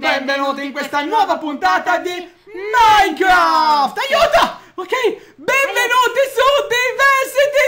Benvenuti in questa nuova puntata di Minecraft! Aiuto! Ok, benvenuti su Diversity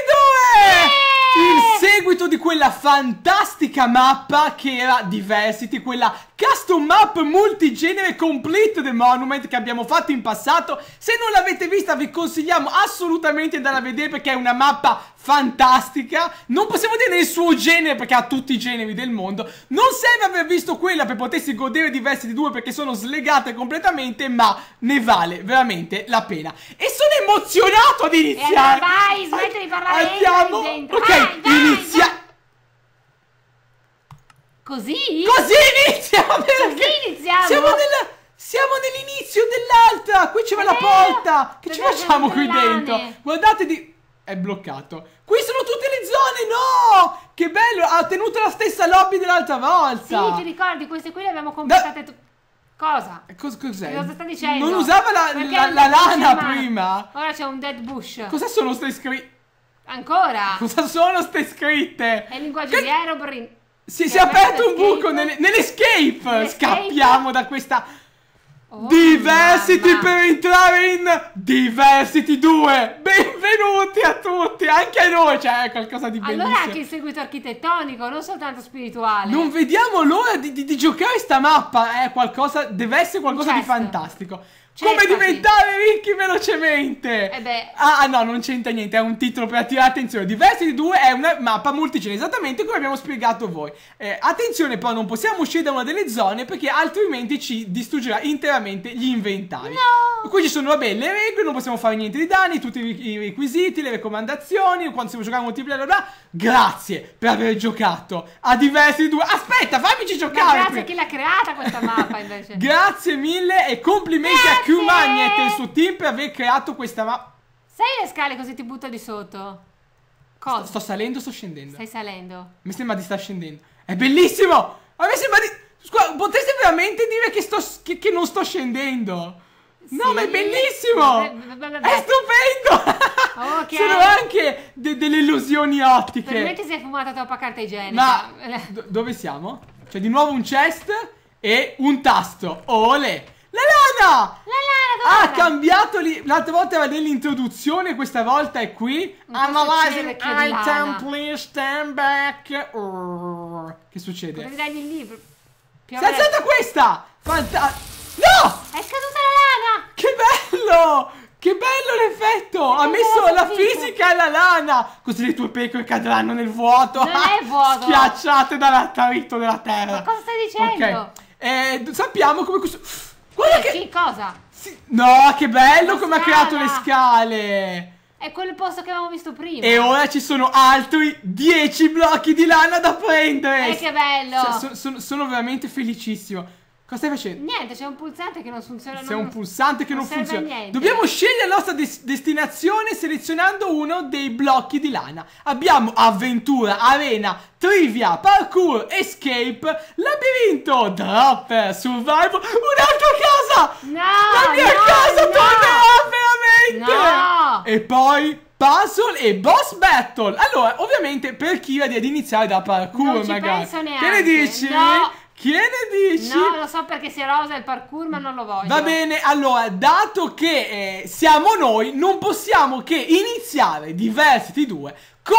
2! Il seguito di quella fantastica mappa che era Diversity, quella custom map multigenere complete The Monument che abbiamo fatto in passato. Se non l'avete vista vi consigliamo assolutamente di andare a vedere perché è una mappa fantastica. Non possiamo dire nel suo genere perché ha tutti i generi del mondo. Non serve aver visto quella per potersi godere diversi di due perché sono slegate completamente, ma ne vale veramente la pena. E sono emozionato ad eh, iniziare. Eh, vai, smetti di parlare. Andiamo. Dentro. Ok, vai, vai, inizia vai. Così? Così iniziamo! Così iniziamo! Siamo, nella, siamo nell'inizio dell'altra! Qui c'è la eh, porta! Che ci facciamo qui dentro? Guardate di... È bloccato. Qui sono tutte le zone, no! Che bello! Ha tenuto la stessa lobby dell'altra volta! Sì, ti ricordi? Queste qui le abbiamo completate da... Cosa? Eh, cos cos'è? Cosa sta dicendo? Non usava la, la, la lana prima! Ora c'è un dead bush. Cosa sono queste scritte? Ancora? Cosa sono queste scritte? È il linguaggio che... di Aerobrin. Si, si è aperto un buco nelle, nell'escape! Nell Scappiamo da questa... Oh, Diversity mamma. per entrare in Diversity 2! Benvenuti a tutti, anche a noi c'è cioè, qualcosa di bellissimo. Allora anche il seguito architettonico, non soltanto spirituale. Non vediamo l'ora di, di, di, giocare sta mappa, è qualcosa, deve essere qualcosa di certo. fantastico. Come diventare ricchi velocemente? Eh beh. Ah, no, non c'entra niente, è un titolo per attirare attenzione. Diversi di due è una mappa multigene, esattamente come abbiamo spiegato voi. Eh, attenzione però, non possiamo uscire da una delle zone perché altrimenti ci distruggerà interamente gli inventari. No! Qui ci sono, vabbè, le regole, non possiamo fare niente di danni, tutti i requisiti, le raccomandazioni, quando si può giocare a multiplayer, bla, bla Grazie per aver giocato a diversi di due. Aspetta, fammici giocare! Ma grazie a chi l'ha creata questa mappa invece. grazie mille e complimenti eh! a Q Magnet e il suo team per aver creato questa ma... Sai le scale così ti butto di sotto? Cosa? Sto, sto salendo o sto scendendo? Stai salendo. Mi sembra di sta scendendo. È bellissimo! A me sembra di... Scusa, potreste veramente dire che, sto, che, che non sto scendendo? Sì. No, ma è bellissimo! Beh, beh, beh, è stupendo! Okay. Oh, Sono anche de delle illusioni ottiche. Veramente sei fumata troppa carta igienica. Ma dove siamo? C'è di nuovo un chest e un tasto. Ole! Lana! La Lana ha cambiato lì. L'altra volta era nell'introduzione, questa volta è qui. Analyzing item, please stand back. Oh. Che succede? Potevi dargli il libro. Più Sei alzata questa! Fanta no! È caduta la lana! Che bello! Che bello l'effetto! Ha messo la fisica e la lana! Così le tue pecore cadranno nel vuoto! Non è vuoto! Schiacciate dall'attarito della terra! Ma cosa stai dicendo? Ok. Eh, sappiamo come questo Guarda eh, che... che... cosa? Sì. No, che bello come ha creato le scale! È quel posto che avevamo visto prima. E ora ci sono altri 10 blocchi di lana da prendere. Eh, che bello! So, so, sono veramente felicissimo. Cosa stai facendo? Niente, c'è un pulsante che non funziona. C'è un pulsante che non, non funziona. Niente. Dobbiamo scegliere la nostra des destinazione selezionando uno dei blocchi di lana. Abbiamo avventura, arena, trivia, parkour, escape, labirinto, drop, survival, un'altra casa! No! La mia no, casa no. tornerà veramente! No! E poi puzzle e boss battle. Allora, ovviamente per chi va di iniziare da parkour, non magari. Che ne dici? No. Che ne dici? No, lo so perché si rosa il parkour, ma non lo voglio. Va bene, allora, dato che eh, siamo noi, non possiamo che iniziare Diversity 2 con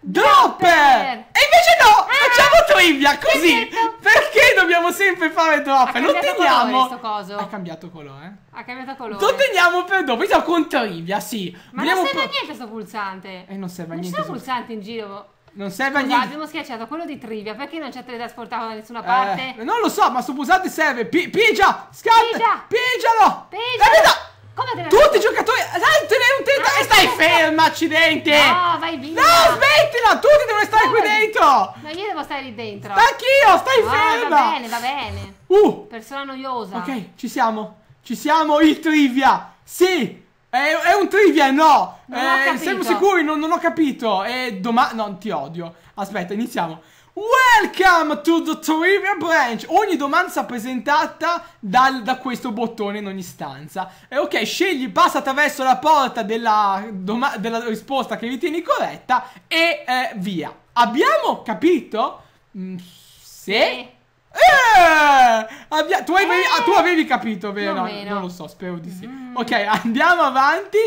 Dropper! Dropper. E invece no! Ah, facciamo trivia così! Perché dobbiamo sempre fare Dropper? Lo teniamo. Coso. ha cambiato colore. Ha cambiato colore. Lo teniamo per dopo. Iniziamo con trivia, sì. Ma Vogliamo non serve a niente sto pulsante. E eh, non serve a non niente. ci sono pulsanti in giro. Non serve a niente. abbiamo schiacciato quello di trivia. Perché non ci ha teletrasportato da nessuna parte? Eh, non lo so, ma sto pulsante serve. P pigia! Scatta! Pigia! Pigialo! Pigialo! Come Tutti i giocatori. Dai, te ne un tenta. Ah, e stai ferma, accidente! No, vai via! No, smettila! Tutti devono stare qui dentro! Ma io devo stare lì dentro. anch'io, stai oh, ferma! Va bene, va bene. Uh! Persona noiosa. Ok, ci siamo. Ci siamo, il trivia. Sì, è, è un trivia, no! Eh, siamo sicuri, non, non ho capito. E domani... No, ti odio. Aspetta, iniziamo. Welcome to the Trivia Branch! Ogni domanda sarà presentata dal, da questo bottone in ogni stanza. E eh, ok, scegli, passa attraverso la porta della, della risposta che ritieni corretta e eh, via. Abbiamo capito? Mm, sì. sì. Eh! abbiamo... Tu, avevi... Ah, tu eh. avevi capito, vero? No, non lo so, spero di sì. Mm. Ok, andiamo avanti.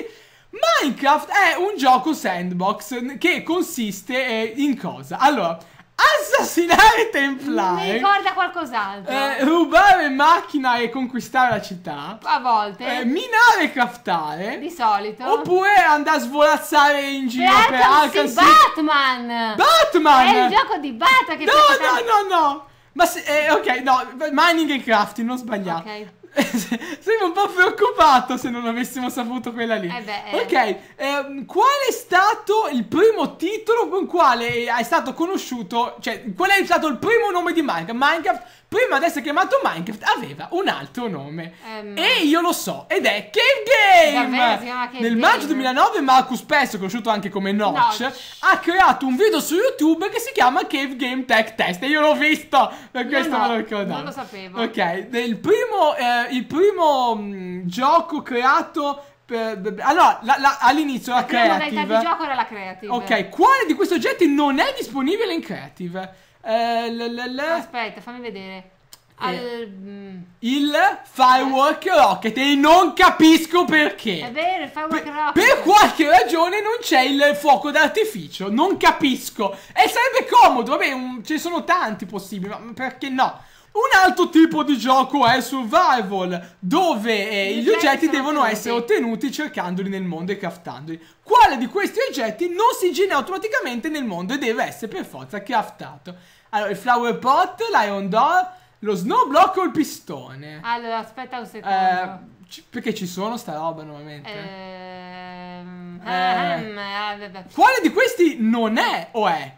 Minecraft è un gioco sandbox che consiste eh, in cosa? Allora, assassinare templari. Mi ricorda qualcos'altro. Eh, rubare macchina e conquistare la città. A volte. Eh, minare e craftare. Di solito. Oppure andare a svolazzare in giro per, per Arkham City. Batman. Batman. È il gioco di Batman che No, no, no, no. Ma se, eh, ok, no, mining e crafting, non sbagliato. Ok. Sarei un po' preoccupato se non avessimo saputo quella lì. Eh beh, eh. ok, eh, qual è stato il primo titolo con quale è stato conosciuto? Cioè, qual è stato il primo nome di Minecraft? Minecraft prima di essere chiamato Minecraft aveva un altro nome. Um, e io lo so, ed è Cave Game! Davvero, Cave Nel maggio 2009 Marcus Pesso, conosciuto anche come Notch, Notch, ha creato un video su YouTube che si chiama Cave Game Tech Test. E io l'ho visto, per questo no, me lo ricordavo. Non lo sapevo. Ok, il primo, eh, il primo mh, mm, gioco creato allora, all'inizio la, la, all la, la creative. La modalità di gioco era la creative. Ok, quale di questi oggetti non è disponibile in creative? Eh, l, l, l, Aspetta, fammi vedere. Al... Mm. Il Firework Rocket e non capisco perché. È vero, il Firework per, Rocket. Per qualche ragione non c'è il fuoco d'artificio, non capisco. E sarebbe comodo, vabbè, un, ce ne sono tanti possibili, ma perché no? Un altro tipo di gioco è Survival, dove eh, gli, gli oggetti devono ottenuti. essere ottenuti cercandoli nel mondo e craftandoli. Quale di questi oggetti non si genera automaticamente nel mondo e deve essere per forza craftato? Allora, il flower pot, l'ion door, lo snowblock o il pistone? Allora, aspetta un eh, secondo. Eh, ci, perché ci sono sta roba normalmente? Ehm, eh. ehm, eh. Quale di questi non è o è?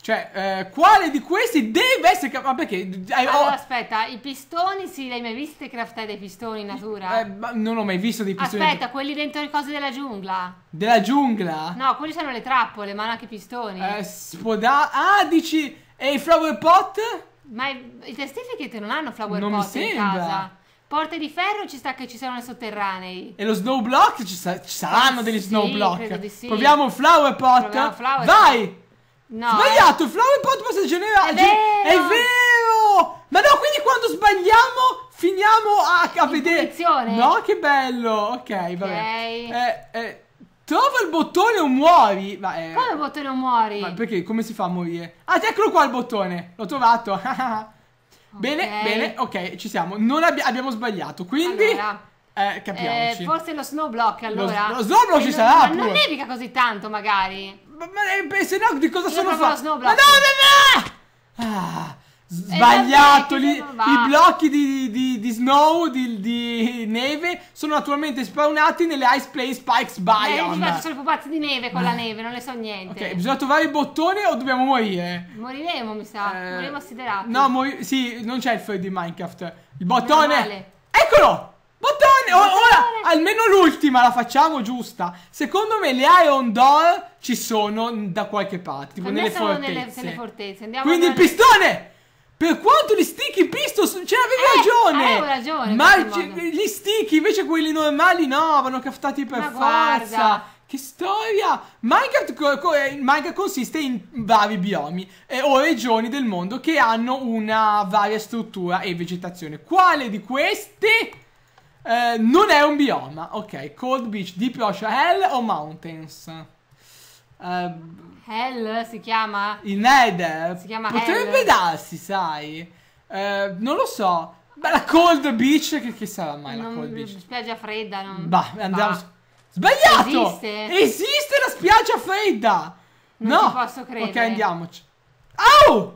Cioè, eh, quale di questi deve essere... Ma perché? Allora, oh. aspetta, i pistoni, sì, l'hai hai mai visti craftare dei pistoni in natura? Eh, non ho mai visto dei pistoni. Aspetta, quelli dentro le cose della giungla. Della giungla? No, quelli sono le trappole, ma non anche i pistoni. Eh, spodà... Ah, dici... E i flower pot? Ma i certificate non hanno flower non pot in casa. Porte di ferro ci sta che ci siano nei sotterranei. E lo snow block? Ci, sa ci saranno eh, degli sì, snow block. Sì. Proviamo flower pot. Proviamo flower Vai! No. Sbagliato, il eh. flower pot possa generare. È vero! È vero! Ma no, quindi quando sbagliamo finiamo a, a vedere. No, che bello! Ok, vabbè. Eh, eh. Trova il bottone o muori! Ma, eh, Come il bottone o muori? Ma perché? Come si fa a morire? Ah, eccolo qua il bottone! L'ho trovato! bene, okay. bene, ok, ci siamo. Non abbi abbiamo sbagliato, quindi... Allora. Eh, capiamoci. Eh, forse lo snowblock allora. Lo, lo snowblock eh, ci sarà. Ma non nevica così tanto, magari. Ma, ma eh, se no, di cosa Io sono fatto? Ma no, no, no! Ah. Sbagliato! Lì, I blocchi di, di, di snow, di, di, neve, sono naturalmente spawnati nelle Ice Play Spikes Biome. Ma io faccio le pupazze di neve con la eh. neve, non ne so niente. Ok, bisogna trovare il bottone o dobbiamo morire? Moriremo, mi sa. Eh, Moriremo assiderati. No, mori- sì, non c'è il freddo di Minecraft. Il bottone... Eccolo! Bottone! O- ora, almeno l'ultima la facciamo giusta. Secondo me le Iron Door ci sono da qualche parte, tipo nelle fortezze. Nelle, nelle fortezze. Quindi il nelle... pistone! Per quanto gli sticky pistos, cioè avevi eh, ragione. Avevo ragione. Ma cioè, gli sticky invece quelli normali no, vanno craftati per Ma forza. Guarda. Che storia! Minecraft, co co eh, Minecraft, consiste in vari biomi eh, o regioni del mondo che hanno una varia struttura e vegetazione. Quale di queste eh, non è un bioma? Ok, Cold Beach, Deep Ocean, Hell o Mountains? Uh, Hell si chiama? In Ed. Si chiama Potrebbe Hell. darsi, sai. Uh, non lo so. Beh, la Cold Beach, che, che sarà mai non, la Cold Beach? Spiaggia fredda, non... Bah, andiamo... Bah. Sbagliato! Esiste? Esiste la spiaggia fredda! Non no! posso credere. Ok, andiamoci. Au! Au!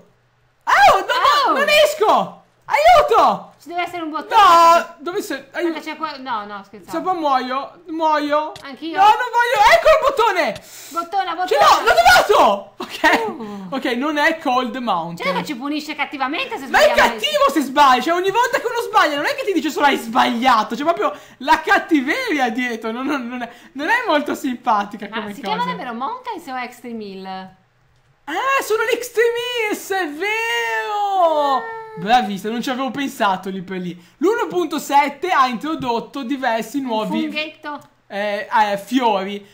No, Au! Non esco! Aiuto! Ci deve essere un bottone. No, dovesse. Aiuto. C'è No, no, scherzavo. Se poi muoio, muoio. Anch'io. No, non voglio. Ecco il bottone. Bottona, bottona. Ce l'ho, l'ho trovato. Ok. Uh. Ok, non è Cold Mountain. Cioè, che ci punisce cattivamente se sbagliamo. Ma è cattivo se sbagli. Cioè, ogni volta che uno sbaglia, non è che ti dice solo hai sbagliato. C'è proprio la cattiveria dietro. Non, non, non, è, non è, molto simpatica Ma come si cosa. chiama davvero Mountain o Extreme Hill? Ah, sono extreme Hill, è vero. Ah. Bravissima, non ci avevo pensato lì per lì. L'1.7 ha introdotto diversi nuovi... Eh, eh, fiori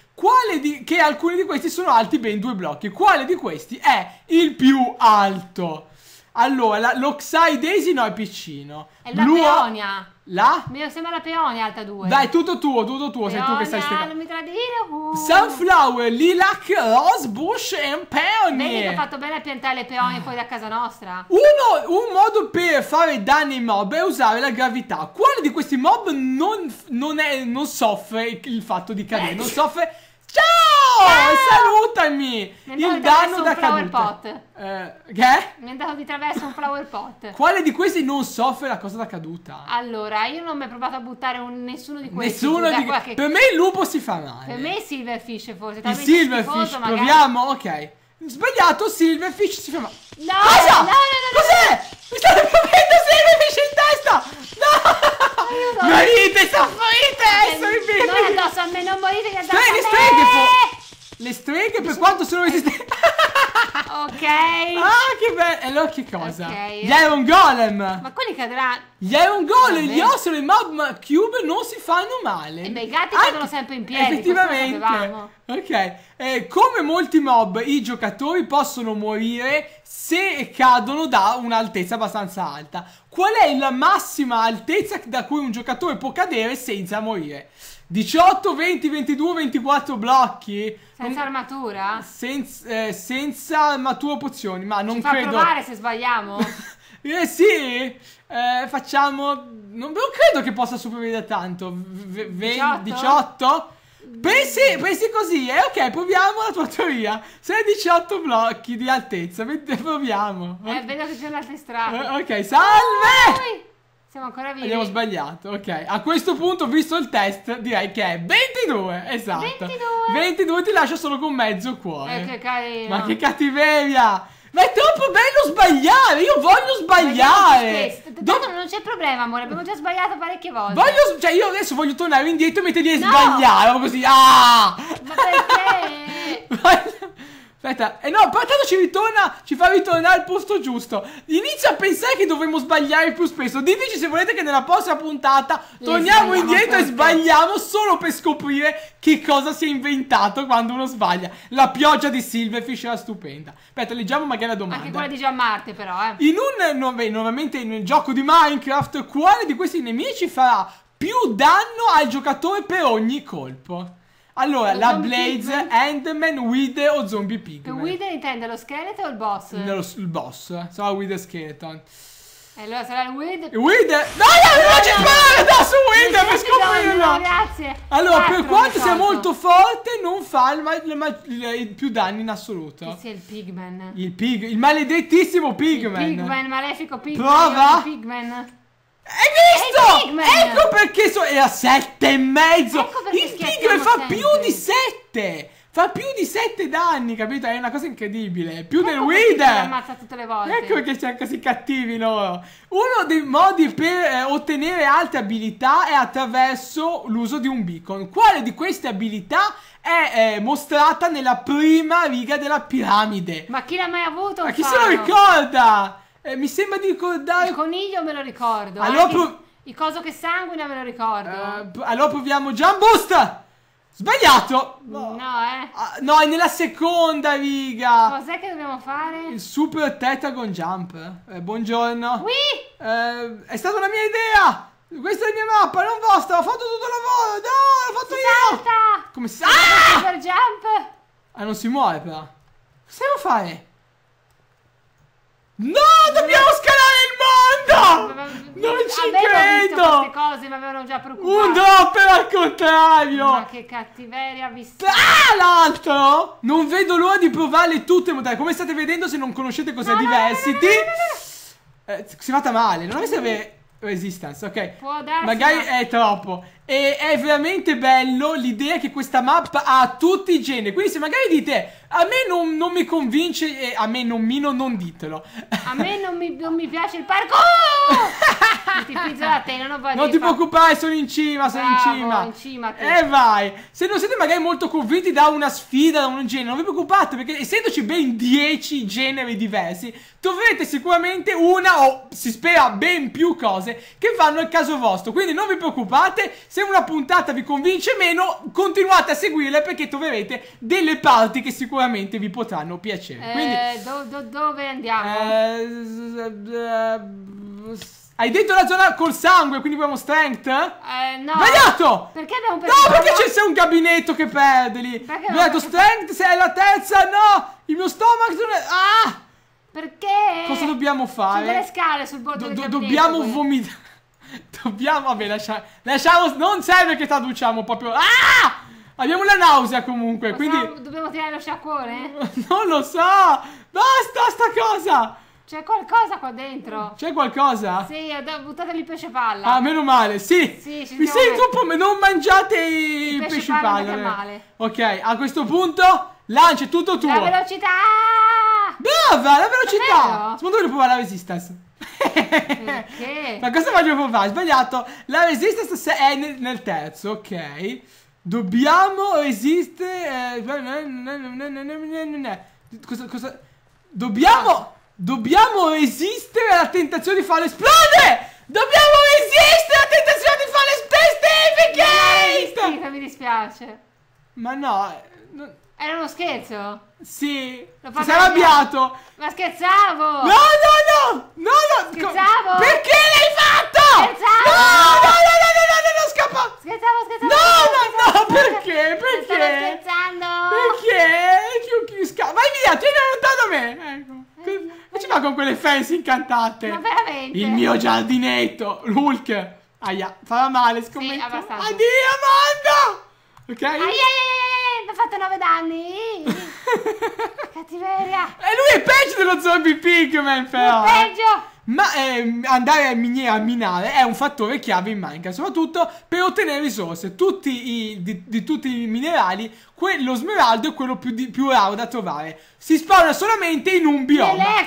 di, che alcuni di questi sono alti ben due blocchi. Quale di questi è il più alto? Allora, l'Oxide Daisy no è piccino. È la Blue, peonia. La? Mi sembra la peonia alta 2. Dai, tutto tuo, tutto tuo. Peonia, sei tu che stai spiegando. non mi tradire. Uh. Sunflower, lilac, rose, bush e peony. Vedi che ho fatto bene a piantare le peonie fuori da casa nostra. Uno, un modo per fare danni ai mob è usare la gravità. Quale di questi mob non, non, è, non soffre il fatto di cadere? non soffre Ciao! Ciao! Salutami! il danno da flower pot. Eh, che? Mi è andato di traverso un flower pot. Quale di questi non soffre la cosa da caduta? Allora, io non ho mai provato a buttare un, nessuno di questi. Nessuno di Che... Per me il lupo si fa male. Per me è Silverfish forse. Il Silverfish, magari. proviamo, ok. Sbagliato, Silverfish si fa male. No! Cosa? No, no, no, Cos'è? Mi state prendendo Silverfish in testa! No! ¡Morite, sos ¡Soy No, no, son menos morite que sos Stai, Le streghe per quanto sono resistenti. ok. Ah, che bello. E allora che cosa? Okay. Gli Iron Golem. Ma quelli cadranno. Gli Iron Golem, gli Osolo e i Mob Cube non si fanno male. E beh, i gatti Anche... cadono sempre in piedi. Effettivamente. Ok. Eh, come molti mob, i giocatori possono morire se cadono da un'altezza abbastanza alta. Qual è la massima altezza da cui un giocatore può cadere senza morire? 18, 20, 22, 24 blocchi. Senza non... armatura? Senz, eh, senza armatura pozioni, ma non Ci credo. Ma provare se sbagliamo? eh sì, eh, facciamo... Non, non, credo che possa superare da tanto. V- 18? 18? Pensi, pensi, così, eh? Ok, proviamo la tua teoria. Se 18 blocchi di altezza, proviamo. Eh, vedo che c'è l'altra strada. Eh, ok, salve! Oh, siamo ancora vivi. Abbiamo sbagliato, ok. A questo punto, visto il test, direi che è 22, esatto. 22. 22 ti lascia solo con mezzo cuore. Eh, che carino. Ma che cattiveria! Ma è troppo bello sbagliare! Io voglio sbagliare! Tanto non c'è problema, amore, abbiamo già sbagliato parecchie volte. Voglio. Cioè, io adesso voglio tornare indietro e metterli a no. sbagliare. Così. Ah! Ma perché? voglio... Aspetta, eh no, tanto ci ritorna, ci fa ritornare al posto giusto. Inizio a pensare che dovremmo sbagliare più spesso. Diteci se volete che nella prossima puntata torniamo indietro e sbagliamo solo per scoprire che cosa si è inventato quando uno sbaglia. La pioggia di Silverfish era stupenda. Aspetta, leggiamo magari la domanda. Anche quella di Marte, però, eh. In un, nuove, nuovamente, in un gioco di Minecraft, quale di questi nemici farà più danno al giocatore per ogni colpo? Allora, la Blaze Ant-Man with o Zombie Pigman. With intende lo scheletro o il boss? lo, il boss, sarà with the skeleton. E allora sarà il Wid. Wid! No, no, no, ci sbaglio! Adesso Wid per scoprirlo! No, grazie! Allora, Quattro per quanto sia molto forte, non fa il, ma- ma- il più danni in assoluto. Che sia il Pigman. Il, pig- il maledettissimo Pigman. Il Pigman, malefico Pigman. Prova! Pigman. Hai visto? È Ecco perché so è a sette e mezzo. Ecco il tigre fa sempre. più di sette. Fa più di sette danni, capito? È una cosa incredibile. Più ecco del Wither. ammazza tutte le volte. Ecco perché siamo così cattivi loro. Uno dei modi per eh, ottenere altre abilità è attraverso l'uso di un beacon. Quale di queste abilità è eh, mostrata nella prima riga della piramide? Ma chi l'ha mai avuto? Ma chi faro? se lo ricorda? Eh, mi sembra di ricordare. Il coniglio me lo ricordo. Allora proviamo. Il coso che sanguina me lo ricordo. Uh, allora proviamo Giambusta! Sbagliato! No, no eh. Uh, no, è nella seconda riga. Cos'è che dobbiamo fare? Il super tetagon jump. Eh, buongiorno. Qui? Uh, è stata una mia idea! Questa è la mia mappa, non vostra! Ho fatto tutto il lavoro! No, l'ho fatto si io! Salta! Come si salta? Ah! Super jump! Ah, non si muove però. Cosa devo fare? No, dobbiamo scalare il mondo! Non ci credo! Visto queste cose mi avevano già preoccupato. Un doppio al contrario! Ma che cattiveria vista! Ah, l'altro! Non vedo l'ora di provarle tutte le Come state vedendo, se non conoscete cos'è no, Diversity... No, no, eh, si è fatta male, non avessi avere... Resistance, ok. Può darsi, Magari ma... è troppo. E è veramente bello l'idea che questa mappa ha tutti i generi. Quindi se magari dite a me non, non mi convince e a me non mino, non ditelo. A me non mi, non mi piace il parkour! ti pizzo la tela, non voglio Non ti preoccupare, sono in cima, sono Bravo, in cima. in cima. Te. E eh, vai! Se non siete magari molto convinti da una sfida, da un genere, non vi preoccupate perché essendoci ben 10 generi diversi, troverete sicuramente una o si spera ben più cose che vanno al caso vostro. Quindi non vi preoccupate, se una puntata vi convince meno, continuate a seguirla perché troverete delle parti che sicuramente sicuramente vi potranno piacere. Eh, Quindi, do, do, dove andiamo? Eh, hai detto la zona col sangue, quindi abbiamo strength? Eh, no. Sbagliato! Perché abbiamo perso? No, perché c'è un gabinetto che perde lì. Perché abbiamo detto strength, se la terza, no! Il mio stomaco è... Ah! Perché? Cosa dobbiamo fare? C'è delle scale sul bordo do, del do, Dobbiamo quindi. vomitare. Dobbiamo, vabbè, lasciamo, lasciamo, non serve che traduciamo proprio. Ah! Abbiamo la nausea comunque, Cosa quindi... Dobbiamo tirare lo sciacquone? non lo so! Basta sta cosa! C'è qualcosa qua dentro. C'è qualcosa? Sì, buttate il pesce palla. Ah, meno male, sì. sì Mi sento un po' meno... Non mangiate i pesce, pesce palla. Eh. male. Ok, a questo punto lancia tutto tuo. La velocità! Brava, la velocità! Secondo me provare la resistance. Perché? Ma cosa voglio provare? Sbagliato. La resistance è nel terzo, ok. Dobbiamo esiste. Eh, cosa, cosa? Dobbiamo. Dobbiamo resistere alla tentazione di farlo esplodere! Dobbiamo resistere alla tentazione di farlo esplodere! Steve Kate! Mi dispiace. Ma no. no. Era uno scherzo? Sì. Si è arrabbiato. Ma scherzavo! No, no, no! No, no! Scherzavo! Perché l'hai fatto? Scherzavo! No, no, no, no, no, no, no, no, scappa! Scherzavo, scherzavo! No! perché? Perché? Stavo scherzando. Perché? Chi, chi Vai via, tieni lontano da me. Ecco. Che ci fa con quelle fence incantate? Ma veramente? Il mio giardinetto, l'Hulk. Aia, fa male, scommetto. Sì, Addio, mondo! Ok? Aia, aia, aia hanno fatto 9 danni. Cattiveria. E lui è peggio dello zombie pigman, però. È eh. peggio. Ma eh, andare a, miniera, a minare è un fattore chiave in Minecraft, soprattutto per ottenere risorse. Tutti i, di, di, tutti i minerali, quello smeraldo è quello più, di, più, raro da trovare. Si spawna solamente in un bioma.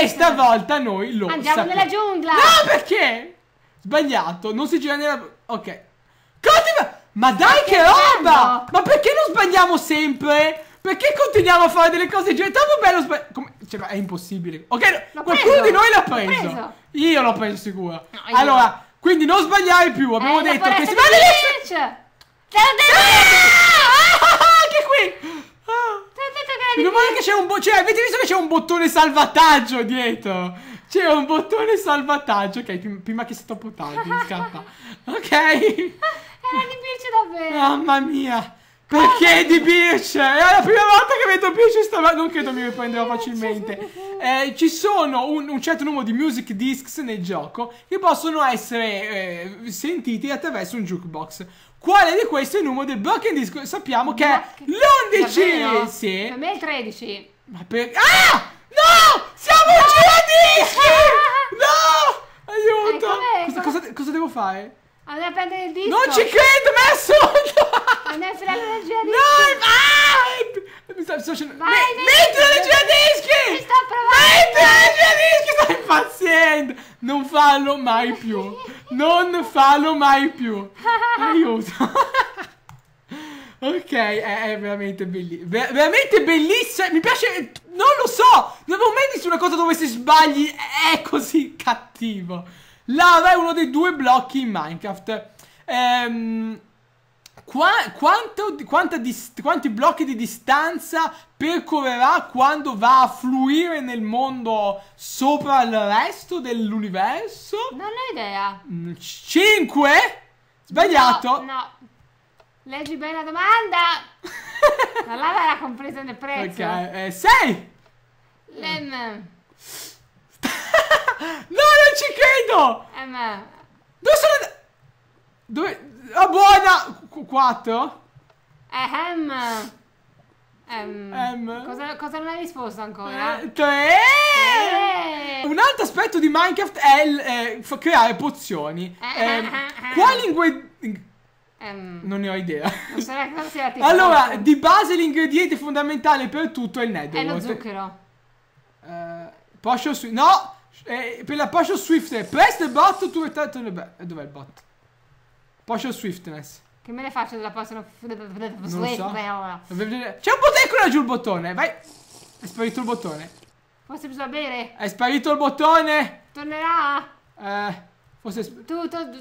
E stavolta noi lo Andiamo sappiamo. nella giungla! No, perché? Sbagliato, non si gira nella... Ok. Continua! Ma dai che, che roba! Ma perché non sbagliamo sempre? Perché continuiamo a fare delle cose già? È troppo bello sbagliare. Cioè, è impossibile. Ok, qualcuno preso. di noi l'ha preso. preso. Io l'ho preso sicuro. No, allora, quindi non sbagliare più. Eh, Abbiamo eh, detto che si va delle... Te l'ho detto! Ah, anche qui! Ah. Te l'ho detto che era di che c'è un bottone. Cioè, avete visto che c'è un bottone salvataggio dietro? C'è un bottone salvataggio, ok, prima che si toppotaggio, scappa. Ok? Era eh, di Birch davvero. Mamma mia. Perché di Birch? È la prima volta che vedo Birch stava... Non credo mi riprenderò facilmente. Eh, ci sono un, un, certo numero di music discs nel gioco che possono essere eh, sentiti attraverso un jukebox. Quale di questi è il numero del broken disc? Sappiamo che è l'11! Sì. Per me è il 13. Ma per... Ah! No! Siamo ce la dischi! No! Aiuto! Ecco, cosa, cosa, cosa, devo fare? Andiamo a prendere il disco. Non ci credo, ma messo! Andai a prendere il giradischi. No! Ah! Mi sta facendo... Vai, Me, metti il giradischi! Mi sto provando! Metti il giradischi! Sto impaziente! Non fallo mai più! Non fallo mai più! Aiuto! Ok, è, è veramente bellissimo. veramente bellissimo. Mi piace. Non lo so. Non avevo mai visto una cosa dove se sbagli è così cattivo. Laura è uno dei due blocchi in Minecraft. Ehm. Qua, quanto, dis, quanti blocchi di distanza percorrerà quando va a fluire nel mondo sopra il resto dell'universo? Non ho idea. 5? Mm, Sbagliato? No, no. Leggi bene la domanda! la lava era compresa nel prezzo. Ok, eh, sei! Lem. no, non ci credo! M. Dove sono... Dove... Ah, buona! 4? Eh, M. M. Cosa, cosa, non hai risposto ancora? Eh, tre! tre! Un altro aspetto di Minecraft è il, eh, creare pozioni. Eh, ehm, eh, eh, eh. quali lingue... Um, non ne ho idea. allora, fatto. di base l'ingrediente fondamentale per tutto è il Nether. È lo zucchero. Uh, eh, Potion Swift. No! Eh, per la Potion Swift. Presto il bot to return the eh, Dov'è il bot? Potion Swiftness. Che me ne faccio della Potion Swiftness? So. C'è un bottone giù il bottone. Vai. È sparito il bottone. Forse bisogna bere. È sparito il bottone. Tornerà. Eh, forse... Tu, tu, tu.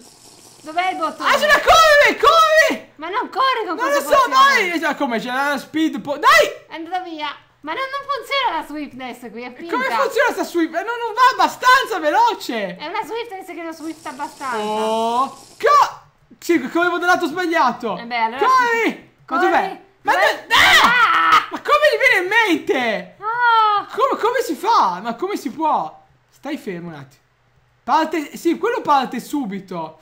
Dov'è il bottone? Ah, ce la corre, corre! Ma non corre con questo Non lo so, dai! Ma come, c'è la speed... Dai! È andata via. Ma non, non, funziona la swiftness qui, è finta. Come funziona sta swift? Eh, non, non va abbastanza veloce! È una swiftness che non swift abbastanza. Oh! Co... Sì, come dato sbagliato! E eh beh, allora... Corri! corri. Ma dov'è? Ma, dov ah! ah! Ma come gli viene in mente? Ah! Oh! Come, come si fa? Ma come si può? Stai fermo un attimo. Parte... Sì, quello parte subito.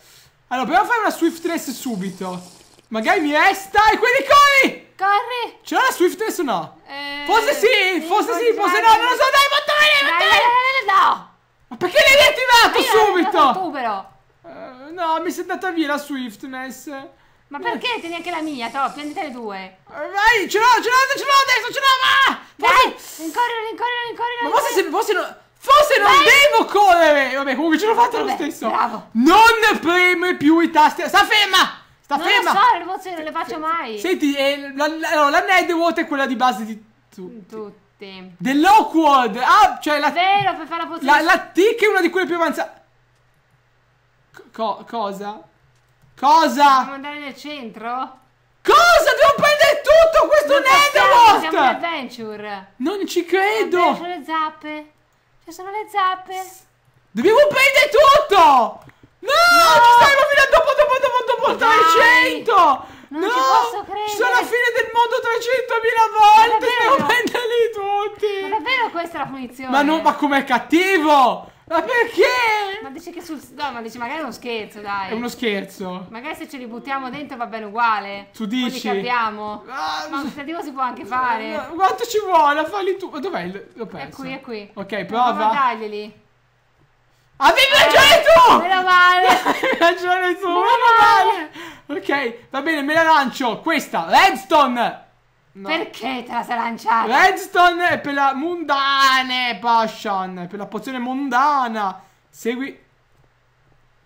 Allora, proviamo a fare una swiftness subito. Magari mi resta. E quelli corri! Corri! C'è la swiftness o no? Eh, forse sì, forse sì, forse no. Non lo so, dai, bottone, bottone! No! Ma perché l'hai attivato subito? tu però. Uh, no, mi sei andata via la swiftness. Ma perché tieni anche la mia, Top? Prendete due. Eh, vai, ce l'ho, ce l'ho, ce l'ho adesso, ce l'ho, ma! Dai, rincorrere, rincorrere, rincorrere. Ma forse se, forse no... Forse non devo correre! Vabbè, comunque ce l'ho fatta lo stesso. Bravo. Non preme più i tasti. Sta ferma! Sta non ferma! Non so, le mozioni non le faccio mai. Senti, eh, la, la, la Nedwot è quella di base di tutti. Tutti. Dell'Awkward! Ah, cioè la... Vero, per fare la pozione. La, la T che è una di quelle più avanzate. Co cosa? Cosa? Dobbiamo andare nel centro? Cosa? Devo prendere tutto! Questo non è Nedwot! Siamo un adventure! Non ci credo! Adventure zappe. Ci sono le zappe. Dobbiamo prendere tutto! No! no! Ci saremo fino a dopo, dopo, dopo, dopo Dai. 300! Non no! ci posso credere! Sono la fine del mondo 300.000 volte! Dobbiamo prenderli tutti! Ma davvero questa è la punizione? Ma no, ma com'è cattivo! Ma perché? Ma dici che sul. No, ma dice magari è uno scherzo, dai. È uno scherzo. Magari se ce li buttiamo dentro va bene uguale. Tu dici. Poi li capiamo. Ah, ma un tentativo si può anche fare. Ma eh, quanto ci vuole? Falli tu. dov'è? L'ho perso. È qui, è qui. Ok, prova. Ma taglieli. Eh, Avevi ragione tu! Meno male! Avevi ragione tu! Meno male! Ok, va bene, me la lancio. Questa, Redstone! No. Perché te la sei lanciata? Redstone è per la mundane potion, per la pozione mondana. Segui...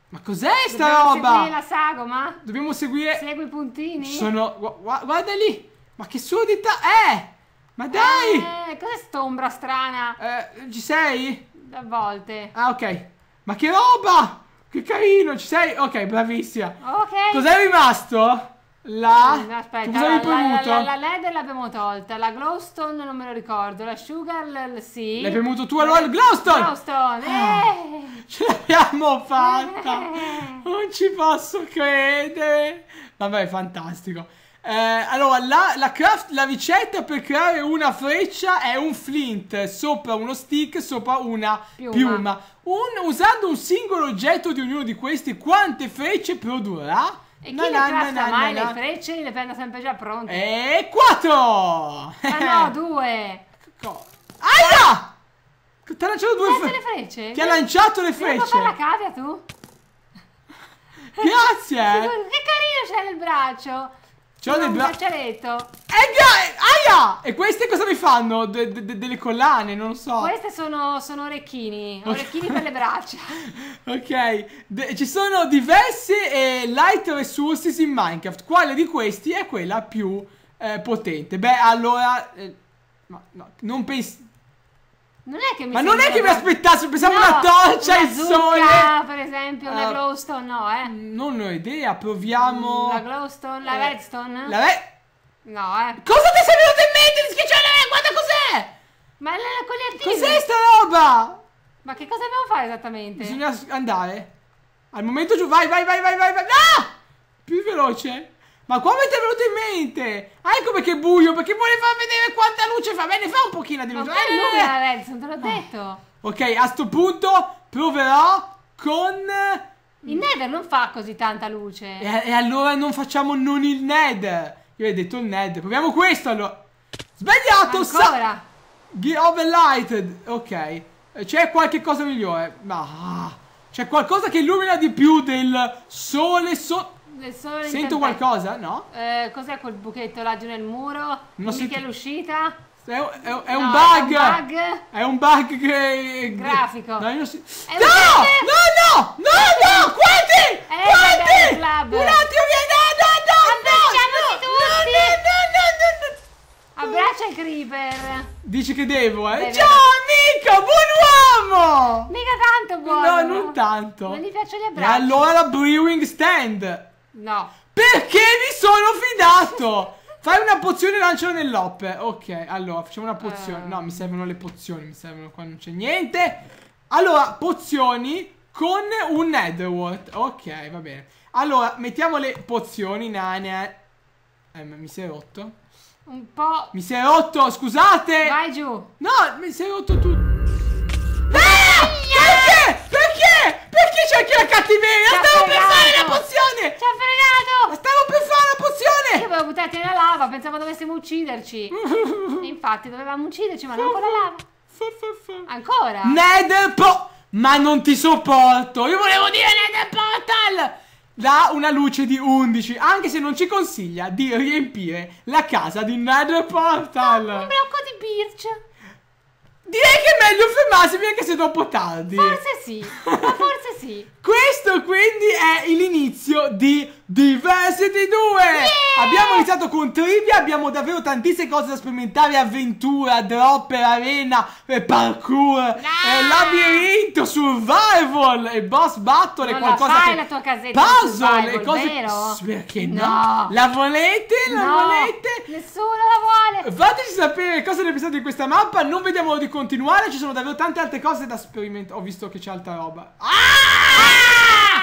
Ma cos'è sta roba? Dobbiamo seguire la sagoma? Dobbiamo seguire... Segui i puntini? Sono... Gu guarda lì! Ma che surdità è? Ma dai! Eh, cos'è st'ombra strana? Eh, ci sei? A volte. Ah, ok. Ma che roba! Che carino, ci sei? Ok, bravissima. Ok. Cos'è rimasto? La... Mm, aspetta, la, la, la, la, LED l'abbiamo tolta, la Glowstone non me lo ricordo, la Sugar l- sì. L'hai premuto tu allora Glowstone! Glowstone! Eh. Eh. Ce l'abbiamo fatta! Eh. Non ci posso credere! Vabbè, fantastico. Eh, allora, la, la, craft, la ricetta per creare una freccia è un flint sopra uno stick, sopra una piuma. piuma. Un, usando un singolo oggetto di ognuno di questi, quante frecce produrrà? E chi no, le no, no, mai le frecce le prende sempre già pronte. E quattro! Ah no, due! Aia! Ti ha lanciato due fre- le frecce? Ti ha lanciato le frecce! Ma fare la cavia tu? Grazie! che carino c'è nel braccio! C'ho nel braccio! E, eh, eh, aia! e queste cosa mi fanno? De, de, delle collane, non so. Queste sono, sono orecchini. Orecchini per le braccia. ok. De, ci sono diversi eh, light resources in Minecraft. Quale di questi è quella più eh, potente? Beh, allora... Eh, ma, no, non pensi... Non è che mi Ma non è che mi aspettassi, pensavo no, una torcia e il sole. per esempio, una uh, glowstone, no, eh. Non ho idea, proviamo. La glowstone, la eh. redstone. La redstone. No, eh. Cosa ti sei venuto in mente di schiacciare? Guarda cos'è! Ma è la, quelle Cos'è sta roba? Ma che cosa dobbiamo fare esattamente? Bisogna andare. Al momento giù, vai, vai, vai, vai, vai, vai. No! Più veloce. Ma come ti è venuto in mente? Ah, ecco perché è buio, perché vuole far vedere quanta luce fa. Bene, fa un pochino di luce. Ma eh, lui, Nelson, te l'ho ah. detto. Ok, a sto punto proverò con... Il Nether non fa così tanta luce. E, e allora non facciamo non il Nether. Io ho detto il Ned. Proviamo questo allora. Sbagliato! Ancora! Overlighted. Ok. C'è qualche cosa migliore. Ma... Ah, c'è qualcosa che illumina di più del sole sotto... Sento qualcosa? No? Eh, cos'è quel buchetto laggiù nel muro? Non Mica sento... l'uscita? È, è, è, no, un bug. è, un bug! È un bug che... Grafico! No, io si... no! no! No, no! No, no! Quanti! Eh, Quanti! Un attimo, vieni! Abbraccia il creeper. Dici che devo, eh? Deve. Ciao, amico! Buon uomo! Mica tanto buono. No, non tanto. Non gli piacciono gli abbracci. E allora, brewing stand. No. Perché mi sono fidato? Fai una pozione e lanciala nell'op. Ok, allora, facciamo una pozione. Uh. No, mi servono le pozioni. Mi servono qua, non c'è niente. Allora, pozioni con un netherworth Ok, va bene. Allora, mettiamo le pozioni, nana. Eh, mi si è rotto. Un po'. Mi sei rotto, scusate! Vai giù! No, mi sei rotto tu. Perché? Perché? Perché c'è anche la cattiveria? Ci Stavo per fare la pozione! Ci ha fregato! stavo per fare la pozione! Io volevo buttarti nella lava, pensavo dovessimo ucciderci. Infatti, dovevamo ucciderci, ma non con la lava. Ancora? Ned po... Ma non ti sopporto! Io volevo dire Ned da una luce di 11, anche se non ci consiglia di riempire la casa di Nether Portal. No, un blocco di birch. Direi che è meglio fermarsi anche se dopo tardi. Forse sì, forse sì. Questo quindi è l'inizio di Diversity 2! Yeah! Abbiamo iniziato con trivia, abbiamo davvero tantissime cose da sperimentare, avventura, dropper, arena, eh, parkour, nah! eh, labirinto, survival e boss battle non e qualcosa fai che... la tua casetta puzzle e cose... Vero? Perché no? no? La volete? La no. volete? Nessuno la vuole! Fateci sapere cosa ne pensate di questa mappa, non vediamo di continuare, ci sono davvero tante altre cose da sperimentare. Ho visto che c'è altra roba. Ah!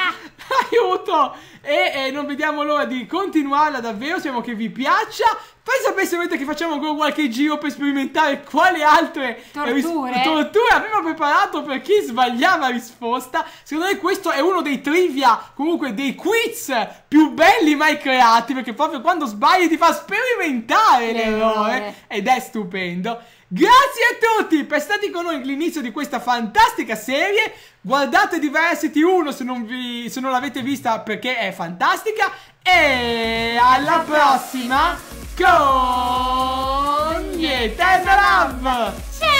Aiuto! E, e non vediamo l'ora di continuarla davvero, siamo che vi piaccia. Poi sapesse volete che facciamo ancora qualche giro per sperimentare quale altre torture. torture abbiamo preparato per chi sbagliava risposta. Secondo me questo è uno dei trivia, comunque dei quiz più belli mai creati, perché proprio quando sbagli ti fa sperimentare l'errore. Ed è stupendo. Grazie a tutti per essere stati con noi all'inizio di questa fantastica serie. Guardate Diversity 1 se non, vi, se non l'avete vista perché è fantastica. E alla prossima con Eternal Love! Ciao!